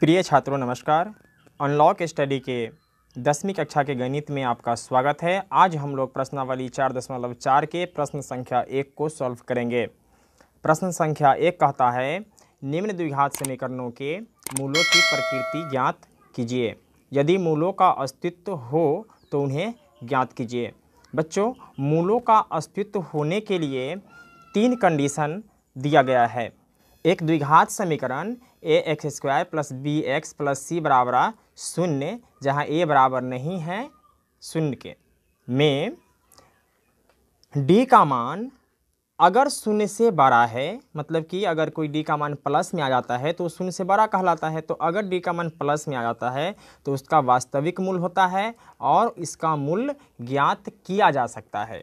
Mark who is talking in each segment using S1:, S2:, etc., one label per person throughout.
S1: प्रिय छात्रों नमस्कार अनलॉक स्टडी के दसवीं कक्षा के गणित में आपका स्वागत है आज हम लोग प्रश्नावली चार दशमलव चार के प्रश्न संख्या एक को सॉल्व करेंगे प्रश्न संख्या एक कहता है निम्न द्विघात समीकरणों के मूलों की प्रकृति ज्ञात कीजिए यदि मूलों का अस्तित्व हो तो उन्हें ज्ञात कीजिए बच्चों मूलों का अस्तित्व होने के लिए तीन कंडीशन दिया गया है एक द्विघात समीकरण A X square plus B X plus C बराबर शून्य जहाँ ए बराबर नहीं है शून्य के में डी का मान अगर शून्य से बड़ा है मतलब कि अगर कोई डी का मान प्लस में आ जाता है तो शून्य से बड़ा कहलाता है तो अगर डी का मान प्लस में आ जाता है तो उसका वास्तविक मूल्य होता है और इसका मूल ज्ञात किया जा सकता है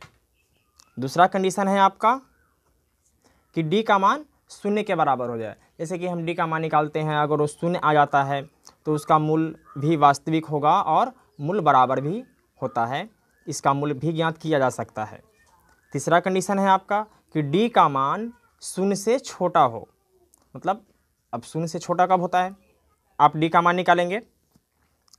S1: दूसरा कंडीशन है आपका कि डी का मान शून्य के बराबर हो जाए जैसे कि हम डी का मान निकालते हैं अगर वो शून्य आ जाता है तो उसका मूल भी वास्तविक होगा और मूल बराबर भी होता है इसका मूल भी ज्ञात किया जा सकता है तीसरा कंडीशन है आपका कि डी का मान शून्य से छोटा हो मतलब अब शून्य से छोटा कब होता है आप डी का मान निकालेंगे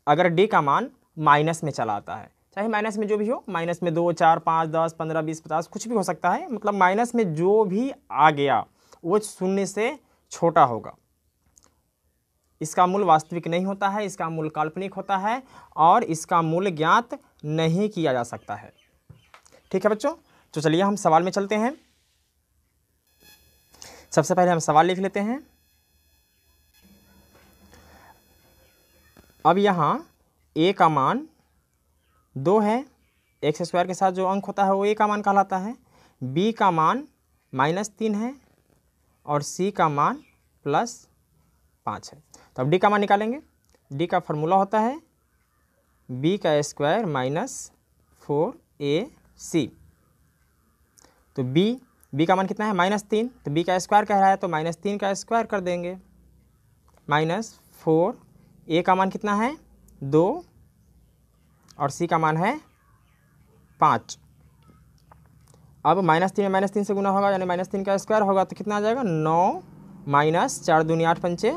S1: अगर डी का मान माइनस में चला आता है चाहे माइनस में जो भी हो माइनस में दो चार पाँच दस पंद्रह बीस पचास कुछ भी हो सकता है मतलब माइनस में जो भी आ गया वो शून्य से छोटा होगा इसका मूल वास्तविक नहीं होता है इसका मूल काल्पनिक होता है और इसका मूल ज्ञात नहीं किया जा सकता है ठीक है बच्चों तो चलिए हम सवाल में चलते हैं सबसे पहले हम सवाल लिख लेते हैं अब यहाँ ए का मान दो है एक्स स्क्वायर के साथ जो अंक होता है वो ए का मान कहलाता है बी का मान माइनस तीन है और सी का मान प्लस पाँच है तो अब डी का मान निकालेंगे डी का फार्मूला होता है बी का square minus four A C तो बी बी का मान कितना है माइनस तीन तो बी का स्क्वायर कह रहा है तो माइनस तीन का स्क्वायर कर देंगे माइनस फोर ए का मान कितना है दो और सी का मान है पाँच अब माइनस तीन में माइनस तीन से गुना होगा यानी माइनस तीन का स्क्वायर होगा तो कितना आ जाएगा नौ माइनस चार दूनी आठ पंचे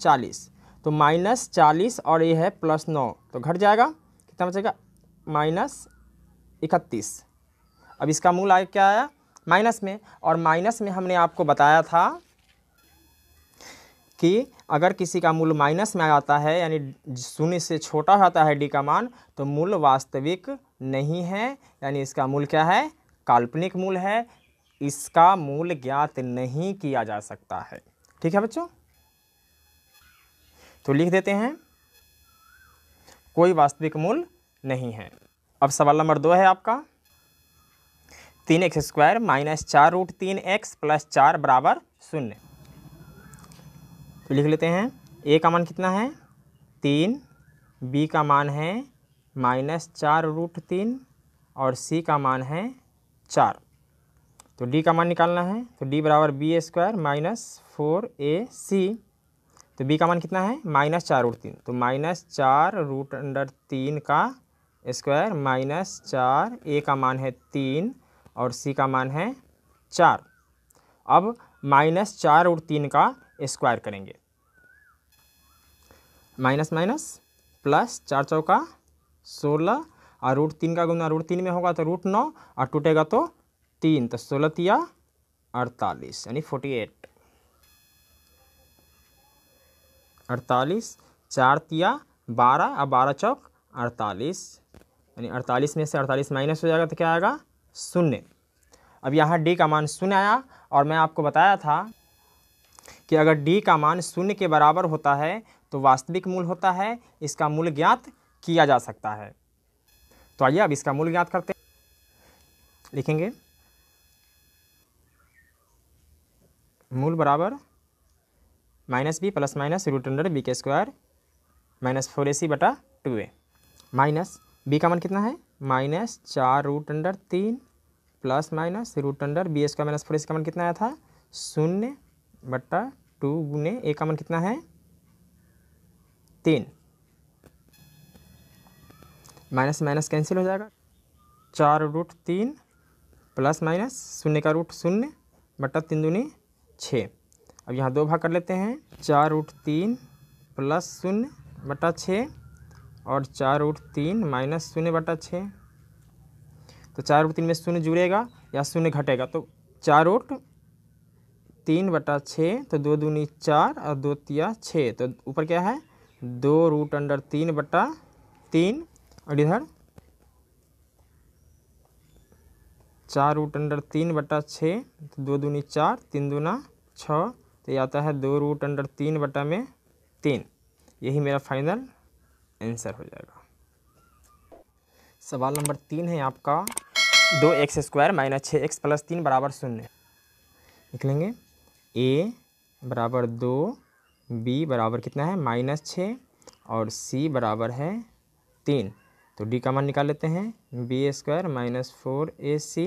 S1: चालीस तो माइनस चालीस और ये है प्लस नौ तो घट जाएगा कितना बचेगा माइनस इकतीस अब इसका मूल आगे क्या आया माइनस में और माइनस में हमने आपको बताया था कि अगर किसी का मूल माइनस में आ जाता है यानी शून्य से छोटा हो जाता है डी का मान तो मूल वास्तविक नहीं है यानी इसका मूल क्या है काल्पनिक मूल है इसका मूल ज्ञात नहीं किया जा सकता है ठीक है बच्चों तो लिख देते हैं कोई वास्तविक मूल नहीं है अब सवाल नंबर दो है आपका तीन एक्स स्क्वायर माइनस चार रूट तीन एक्स प्लस चार बराबर शून्य तो लिख लेते हैं ए का मान कितना है तीन बी का मान है माइनस चार रूट तीन और सी का मान है चार तो डी का मान निकालना है तो डी बराबर B square minus four A C तो बी का मान कितना है माइनस चार रूट तीन तो माइनस चार रूट अंडर तीन का स्क्वायर माइनस चार ए का मान है तीन और सी का मान है चार अब माइनस चार रूट तीन का स्क्वायर करेंगे माइनस माइनस प्लस चार चौका सोलह और रूट तीन का गुना रूट तीन में होगा तो रूट नौ और टूटेगा तो तीन तो सोलह तिया अड़तालीस यानी फोर्टी एट अड़तालीस चार तिया बारह और बारह चौक अड़तालीस यानी अड़तालीस में से अड़तालीस माइनस हो जाएगा तो क्या आएगा शून्य अब यहाँ डी का मान शून्य आया और मैं आपको बताया था कि अगर डी का मान शून्य के बराबर होता है तो वास्तविक मूल होता है इसका मूल ज्ञात किया जा सकता है तो आइए अब इसका मूल ज्ञात करते हैं लिखेंगे मूल बराबर minus B plus minus root under B के square minus four A C बटा टू ए माइनस बी का मान कितना है माइनस चार रूट अंडर तीन plus minus root under B square minus four A C का मान कितना आया था शून्य बट्टा टू गुने ए का मान कितना है तीन माइनस माइनस कैंसिल हो जाएगा चार रूट तीन प्लस माइनस शून्य का रूट शून्य बटा तीन दूनी छः अब यहाँ दो भाग कर लेते हैं चार रूट तीन प्लस शून्य बटा छः और चार रूट तीन माइनस शून्य बटा छः तो चार रूट तीन में शून्य जुड़ेगा या शून्य घटेगा तो चार रूट तीन बटा छः तो दो दूनी चार और दो तिया छः तो ऊपर क्या है दो रूट अंडर तीन बटा तीन और इधर चार रूट अंडर तीन बटा छः तो दो दूनी चार तीन दूना छः तो ये आता है दो रूट अंडर तीन बटा में तीन यही मेरा फाइनल आंसर हो जाएगा सवाल नंबर तीन है आपका दो एक्स स्क्वायर माइनस छः एक्स प्लस तीन बराबर शून्य लिख लेंगे ए बराबर दो बी बराबर कितना है माइनस छः और सी बराबर है तीन तो डी का मान निकाल लेते हैं B square minus four A C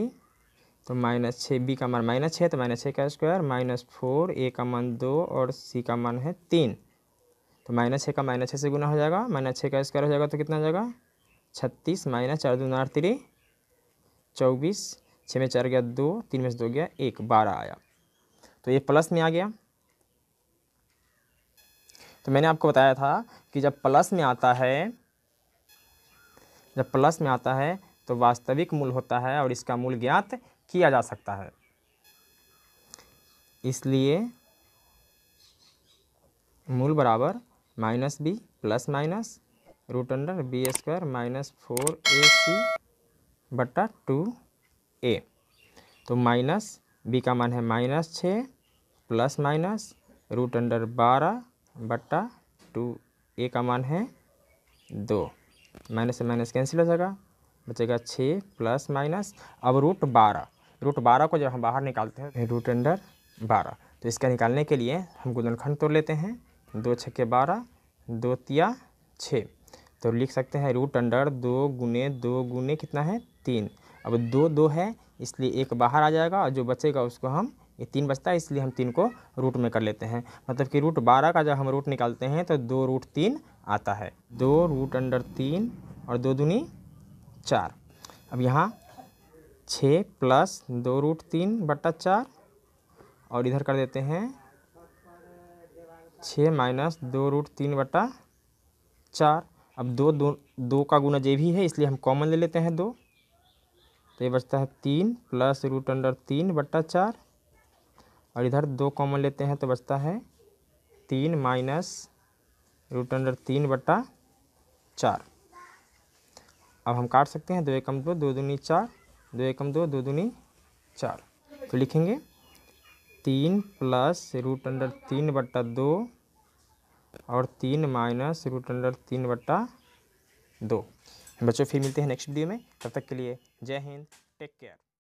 S1: तो माइनस छः बी का मान माइनस छः तो माइनस छः का स्क्वायर माइनस फोर ए का मान दो और सी का मान है तीन तो माइनस छः का माइनस छः से गुना हो जाएगा माइनस छः का स्क्वायर हो जाएगा तो कितना हो जाएगा छत्तीस माइनस चार दो दूना अड़तीस चौबीस छः में चार गया दो तीन में से दो गया एक बारह आया तो ये प्लस में आ गया तो मैंने आपको बताया था कि जब प्लस में आता है जब प्लस में आता है तो वास्तविक मूल होता है और इसका मूल ज्ञात किया जा सकता है इसलिए मूल बराबर minus B plus minus root under B square minus four A C बटा टू ए तो माइनस बी का मान है माइनस छः प्लस माइनस रूट अंडर बारह बटा टू ए का मान है दो माइनस से माइनस कैंसिल हो जाएगा बचेगा छः प्लस माइनस अब रूट बारह रूट बारह को जब हम बाहर निकालते हैं रूट अंडर बारह तो इसका निकालने के लिए हम गुणनखंड तोड़ लेते हैं दो छक्के बारह दो तिया छः तो लिख सकते हैं रूट अंडर दो गुने दो गुने कितना है तीन अब दो दो है इसलिए एक बाहर आ जाएगा और जो बचेगा उसको हम ये तीन बचता है इसलिए हम तीन को रूट में कर लेते हैं मतलब कि रूट बारह का जब हम रूट निकालते हैं तो दो रूट तीन आता है दो रूट अंडर तीन और दो दूनी चार अब यहाँ छः प्लस दो रूट तीन बट्टा चार और इधर कर देते हैं छः माइनस दो रूट तीन बट्टा चार अब दो दो दो का गुना जे भी है इसलिए हम कॉमन ले लेते हैं दो तो ये बचता है तीन प्लस रूट अंडर तीन बट्टा चार और इधर दो कॉमन लेते हैं तो बचता है तीन माइनस रूट अंडर तीन बटा चार अब हम काट सकते हैं दो एकम दो दो दूनी चार दो एकम दो दो दूनी चार तो लिखेंगे तीन प्लस रूट अंडर तीन बट्टा दो और तीन माइनस रूट अंडर तीन बट्टा दो बच्चों फिर मिलते हैं नेक्स्ट वीडियो में तब तक के लिए जय हिंद टेक केयर